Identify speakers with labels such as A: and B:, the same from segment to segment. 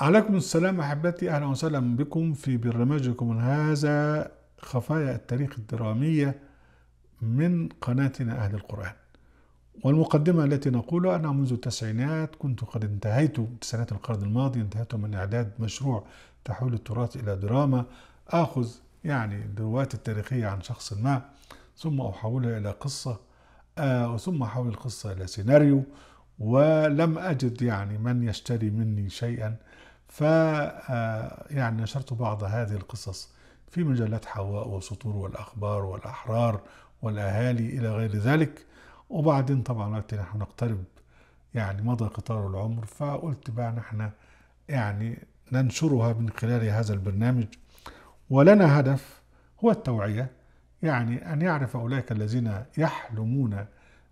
A: عليكم السلام أحبتي أهلا وسهلا بكم في برنامجكم هذا خفايا التاريخ الدرامية من قناتنا أهل القرآن والمقدمة التي نقولها أنا منذ التسعينات كنت قد انتهيت تسعينات القرن الماضي انتهيت من إعداد مشروع تحويل التراث إلى دراما آخذ يعني الروايات التاريخية عن شخص ما ثم أحولها إلى قصة آه ثم أحول القصة إلى سيناريو ولم أجد يعني من يشتري مني شيئا ف آه، يعني نشرت بعض هذه القصص في مجلات حواء وسطور والأخبار والأحرار والأهالي إلى غير ذلك وبعدين طبعا وقت نحن نقترب يعني مضى قطار العمر فقلت بقى نحن يعني ننشرها من خلال هذا البرنامج ولنا هدف هو التوعية يعني أن يعرف أولئك الذين يحلمون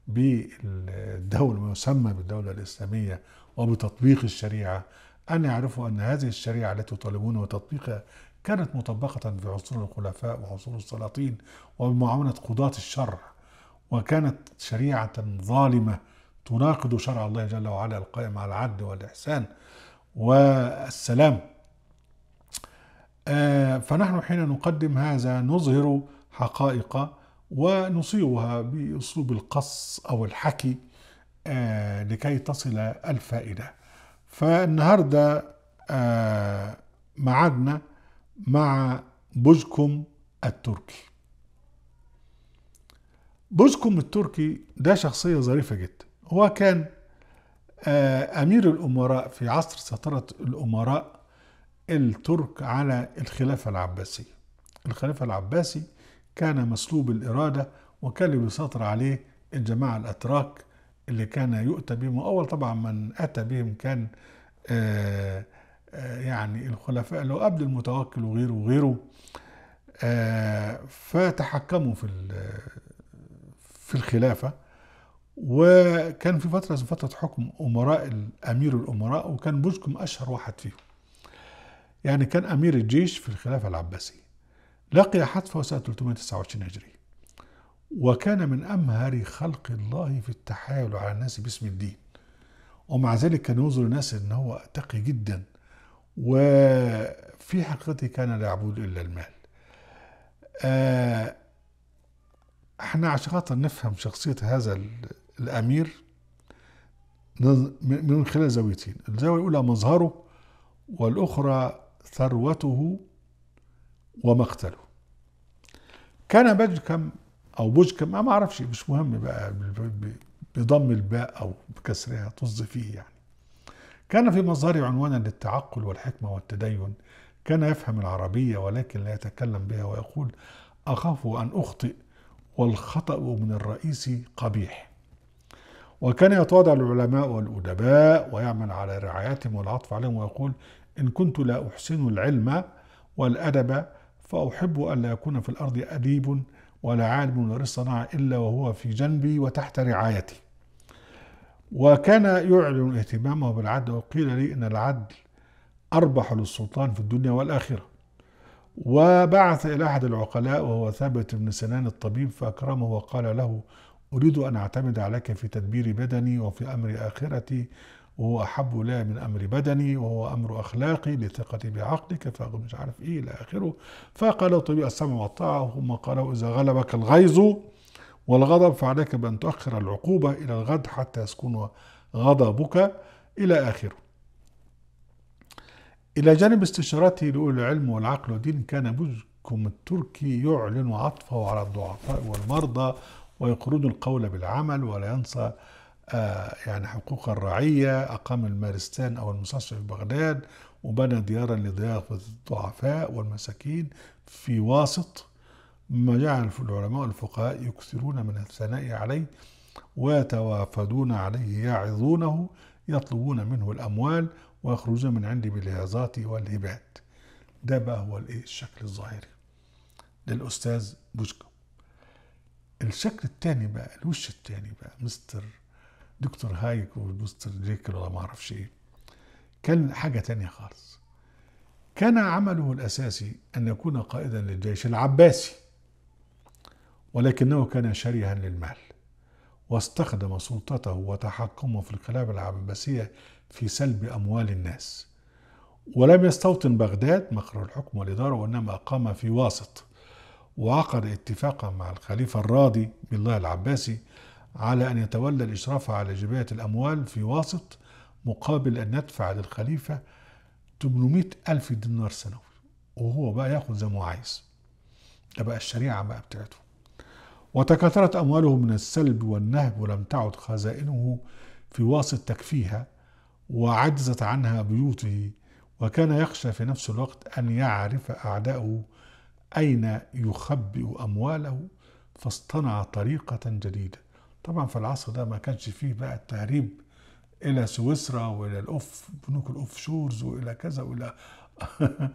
A: بالدولة ما يسمى بالدولة الإسلامية وبتطبيق الشريعة أن يعرفوا أن هذه الشريعة التي يطالبون وتطبيقها كانت مطبقة في عصور الخلفاء وعصور السلاطين وبمعاونة قضاة الشرع وكانت شريعة ظالمة تناقض شرع الله جل وعلا القائم على العدل والإحسان والسلام آه، فنحن حين نقدم هذا نظهر حقائق ونصيغها بأسلوب القص أو الحكي آه، لكي تصل الفائدة فالنهاردة آه معادنا مع بوزكم التركي بوزكم التركي ده شخصية ظريفة جدا هو كان آه أمير الأمراء في عصر سيطرة الأمراء الترك على الخلافة العباسية الخليفة العباسي كان مسلوب الإرادة وكان اللي بيسيطر عليه الجماعة الأتراك اللي كان يؤتى بهم وأول طبعا من أتى بهم كان آآ آه، آآ آه، يعني الخلفاء اللي هو قبل المتوكل وغيره وغيره آه، فتحكموا في في الخلافة وكان في فترة اسمها فترة حكم أمراء أمير الأمراء وكان بوشكم أشهر واحد فيهم يعني كان أمير الجيش في الخلافة العباسية لقي حتفه سنة 329 هجري وكان من أمهر خلق الله في التحايل على الناس باسم الدين ومع ذلك كان ينظر الناس أن هو تقي جدا وفي حقيقته كان لا يعبد إلا المال آه، احنا عشان خاطر نفهم شخصية هذا الأمير من خلال زاويتين الزاوية الأولى مظهره والأخرى ثروته ومقتله كان بدر كم او بوج ما معرفش مش مهم بقى بضم الباء او بكسرها طز فيه يعني كان في مظهري عنوانا للتعقل والحكمه والتدين كان يفهم العربيه ولكن لا يتكلم بها ويقول اخاف ان اخطئ والخطا من الرئيس قبيح وكان يتواضع العلماء والادباء ويعمل على رعايتهم والعطف عليهم ويقول ان كنت لا احسن العلم والادب فاحب الا يكون في الارض اديب ولا عالم ولا رئيس صناعة إلا وهو في جنبي وتحت رعايتي وكان يعلن اهتمامه بالعدل وقيل لي إن العدل أربح للسلطان في الدنيا والآخرة وبعث إلى أحد العقلاء وهو ثابت بن سنان الطبيب فأكرمه وقال له أريد أن أعتمد عليك في تدبير بدني وفي أمر آخرتي وهو أحب إلي من أمر بدني وهو أمر أخلاقي لثقتي بعقلك فأقول مش عارف إيه إلى آخره فقال الطبيب السمع والطاعة ثم قالوا إذا غلبك الغيظ والغضب فعليك بأن تؤخر العقوبة إلى الغد حتى يسكن غضبك إلى آخره إلى جانب استشارته لأولي العلم والعقل والدين كان بوزكم التركي يعلن عطفه على الضعفاء والمرضى ويقرن القول بالعمل ولا ينسى آه، يعني حقوق الرعية أقام المارستان أو المستشفى في بغداد وبنى ديارا لضيافة الضعفاء والمساكين في واسط ما جعل العلماء والفقهاء يكثرون من الثناء عليه ويتوافدون عليه يعظونه يطلبون منه الأموال ويخرجون من عنده بالعظات والهبات ده بقى هو الايه الشكل الظاهري للأستاذ بوشكو الشكل الثاني بقى الوش الثاني بقى مستر دكتور هايك ودكتور جيكل ولا ما اعرفش ايه كان حاجه تانية خالص كان عمله الاساسي ان يكون قائدا للجيش العباسي ولكنه كان شرها للمال واستخدم سلطته وتحكمه في الخلافه العباسيه في سلب اموال الناس ولم يستوطن بغداد مقر الحكم والاداره وانما اقام في واسط وعقد اتفاقا مع الخليفه الراضي بالله العباسي على أن يتولى الإشراف على جباية الأموال في واسط مقابل أن يدفع للخليفة 800 ألف دينار سنوي وهو بقى ياخد زي ما هو عايز ده بقى الشريعة بقى بتاعته وتكاثرت أمواله من السلب والنهب ولم تعد خزائنه في واسط تكفيها وعجزت عنها بيوته وكان يخشى في نفس الوقت أن يعرف أعداؤه أين يخبئ أمواله فاصطنع طريقة جديدة طبعا في العصر ده ما كانش فيه بقى التهريب الى سويسرا والى الاوف بنوك الاوف شورز والى كذا والى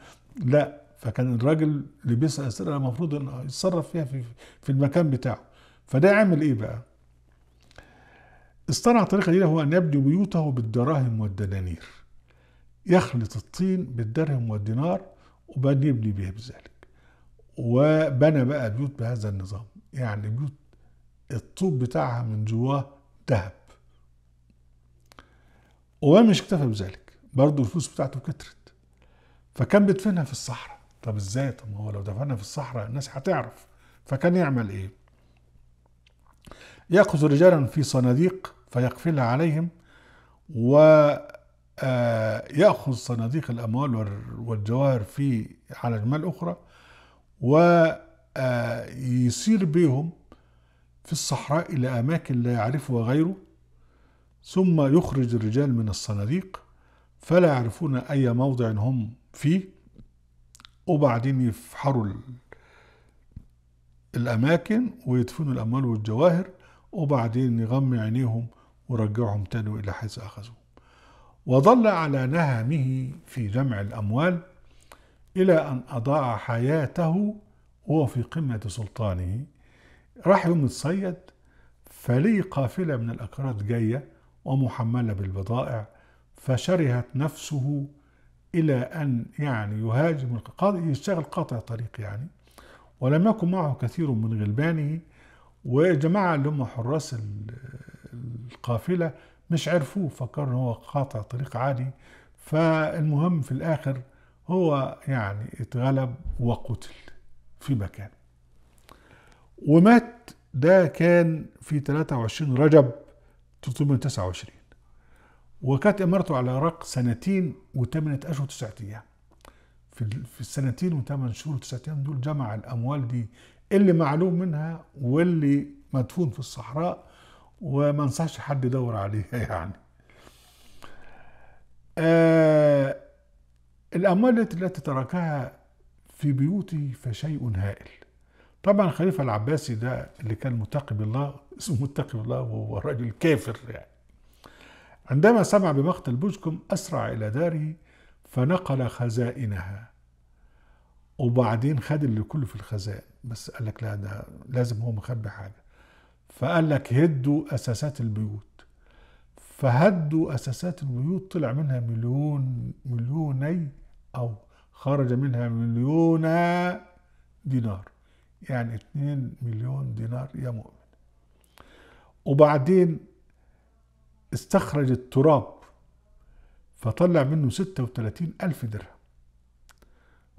A: لا فكان الراجل اللي بيسال اسئله المفروض انه يتصرف فيها في, في المكان بتاعه فده عمل ايه بقى؟ اصطنع طريقه جديده هو ان يبني بيوته بالدراهم والدنانير يخلط الطين بالدرهم والدينار وبعدين يبني به بذلك وبنى بقى بيوت بهذا النظام يعني بيوت الطوب بتاعها من جواه ذهب وما مش اكتفى بذلك برضه الفلوس بتاعته كترت فكان بيدفنها في الصحراء طب ازاي طب ما هو لو دفنها في الصحراء الناس هتعرف فكان يعمل ايه يأخذ رجالا في صناديق فيقفلها عليهم و آه، يأخذ صناديق الأموال والجواهر في على جمال أخرى ويصير آه، بيهم في الصحراء إلى أماكن لا يعرفها غيره ثم يخرج الرجال من الصناديق فلا يعرفون أي موضع هم فيه وبعدين يفحروا الأماكن ويدفنوا الأموال والجواهر وبعدين يغمي عينيهم ورجعهم تاني إلى حيث أخذوهم وظل على نهمه في جمع الأموال إلى أن أضاع حياته وهو في قمة سلطانه راح يوم يتصيد فلي قافلة من الأكراد جاية ومحملة بالبضائع فشرهت نفسه إلى أن يعني يهاجم القاضي يشتغل قاطع طريق يعني ولم يكن معه كثير من غلبانه وجماعة اللي هم حراس القافلة مش عرفوه فكروا هو قاطع طريق عادي فالمهم في الآخر هو يعني اتغلب وقتل في مكان ومات ده كان في 23 رجب 329 وكانت إمارته على العراق سنتين وثمانية أشهر وتسعة أيام في السنتين وثمان شهور وتسعة أيام دول جمع الأموال دي اللي معلوم منها واللي مدفون في الصحراء وما انصحش حد يدور عليها يعني آه الأموال التي تركها في بيوتي فشيء هائل طبعا الخليفه العباسي ده اللي كان متقي بالله اسمه متقي بالله وهو رجل كافر يعني عندما سمع بمقتل بوجكم اسرع الى داره فنقل خزائنها وبعدين خد اللي كله في الخزائن بس قال لك لا ده لازم هو مخبي حاجه فقال لك هدوا اساسات البيوت فهدوا اساسات البيوت طلع منها مليون مليوني او خرج منها مليون دينار يعني 2 مليون دينار يا مؤمن وبعدين استخرج التراب فطلع منه 36 ألف درهم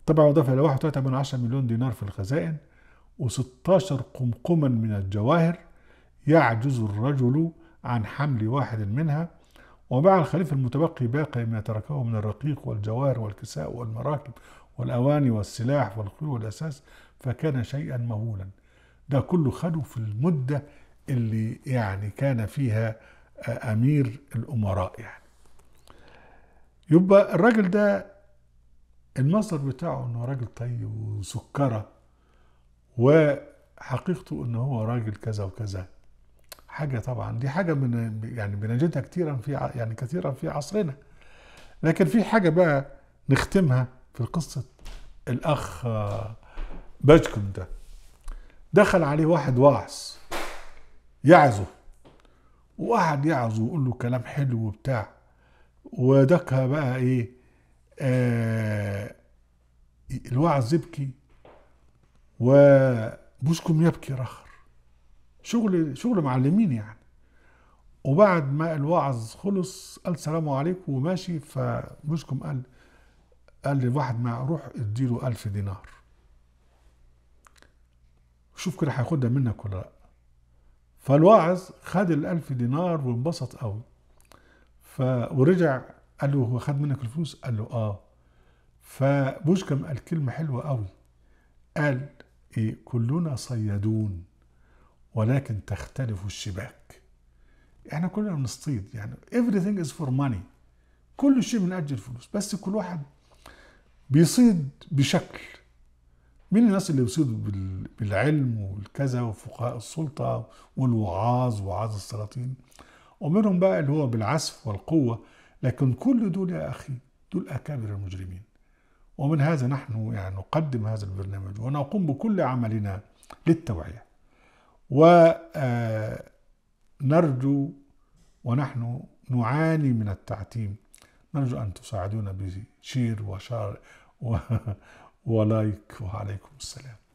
A: طبعا وضف إلى 1.8 مليون دينار في الخزائن و16 قمقما من الجواهر يعجز الرجل عن حمل واحد منها ومع الخليفة المتبقي باقي ما تركه من الرقيق والجواهر والكساء والمراكب والأواني والسلاح والخيول والأساس فكان شيئا مهولا ده كله خده في المدة اللي يعني كان فيها آه، أمير الأمراء يعني يبقى الراجل ده المصدر بتاعه انه راجل طيب وسكره وحقيقته ان هو راجل كذا وكذا حاجة طبعا دي حاجة من يعني بنجدها كثيرا في يعني كثيرا في عصرنا لكن في حاجة بقى نختمها في قصة الأخ آه، بجكم ده دخل عليه واحد واعظ يعزه وقعد يعزه ويقول له كلام حلو وبتاع ودكها بقى ايه آه الواعظ يبكي وبوشكم يبكي رخر شغل شغل معلمين يعني وبعد ما الوعظ خلص قال سلام عليكم وماشي فمشكم قال قال لواحد ما روح اديله ألف دينار شوف كده هياخدها منك ولا لا فالواعظ خد الألف دينار وانبسط قوي ف ورجع قال له هو خد منك الفلوس قال له اه فبوشكم قال كلمة حلوة قوي قال ايه كلنا صيادون ولكن تختلف الشباك احنا كلنا بنصطيد يعني everything is for money كل شيء من اجل الفلوس بس كل واحد بيصيد بشكل مين الناس اللي بيصيدوا بالعلم والكذا وفقهاء السلطة والوعاظ وعاظ السلاطين ومنهم بقى اللي هو بالعزف والقوة لكن كل دول يا أخي دول أكابر المجرمين ومن هذا نحن يعني نقدم هذا البرنامج ونقوم بكل عملنا للتوعية ونرجو آه، ونحن نعاني من التعتيم نرجو أن تساعدونا بشير وشار و... ولايك وعليكم السلام